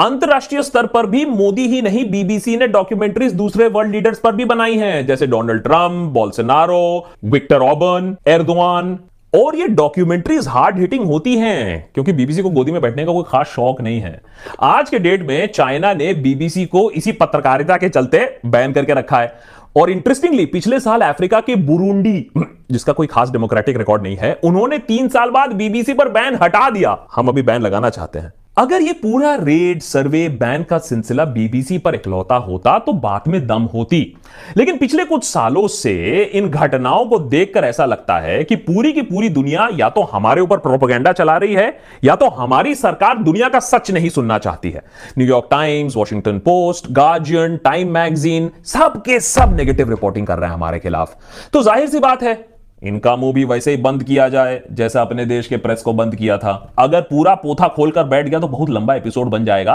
अंतर्राष्ट्रीय स्तर पर भी मोदी ही नहीं बीबीसी ने डॉक्यूमेंट्रीज दूसरे वर्ल्ड लीडर्स पर भी बनाई हैं जैसे Donald Trump Bolsonaro Viktor Orban Erdogan और ये डॉक्यूमेंट्रीज हार्ड हिटिंग होती हैं क्योंकि बीबीसी को गोदी में बैठने का कोई खास शौक नहीं है आज के डेट में चाइना ने बीबीसी को इसी पत्रकारिता के चलते बैन करके रखा है और इंटरेस्टिंगली पिछले साल अफ्रीका के बुरुंडी जिसका कोई खास डेमोक्रेटिक रिकॉर्ड नहीं है उन्होंने तीन साल बाद बीबीसी पर बैन हटा दिया हम अभी बैन लगाना चाहते हैं अगर ये पूरा रेड सर्वे बैन का सिलसिला बीबीसी पर इकलौता होता तो बात में दम होती लेकिन पिछले कुछ सालों से इन घटनाओं को देखकर ऐसा लगता है कि पूरी की पूरी दुनिया या तो हमारे ऊपर प्रोपोगेंडा चला रही है या तो हमारी सरकार दुनिया का सच नहीं सुनना चाहती है New York Times Washington Post Guardian Time magazine सबके सब, सब नेगेटिव रिपोर्टिंग कर रहे हैं हमारे खिलाफ तो जाहिर सी बात है इनका मुंह भी वैसे ही बंद किया जाए जैसे अपने देश के प्रेस को बंद किया था अगर पूरा पोथा खोलकर बैठ गया तो बहुत लंबा एपिसोड बन जाएगा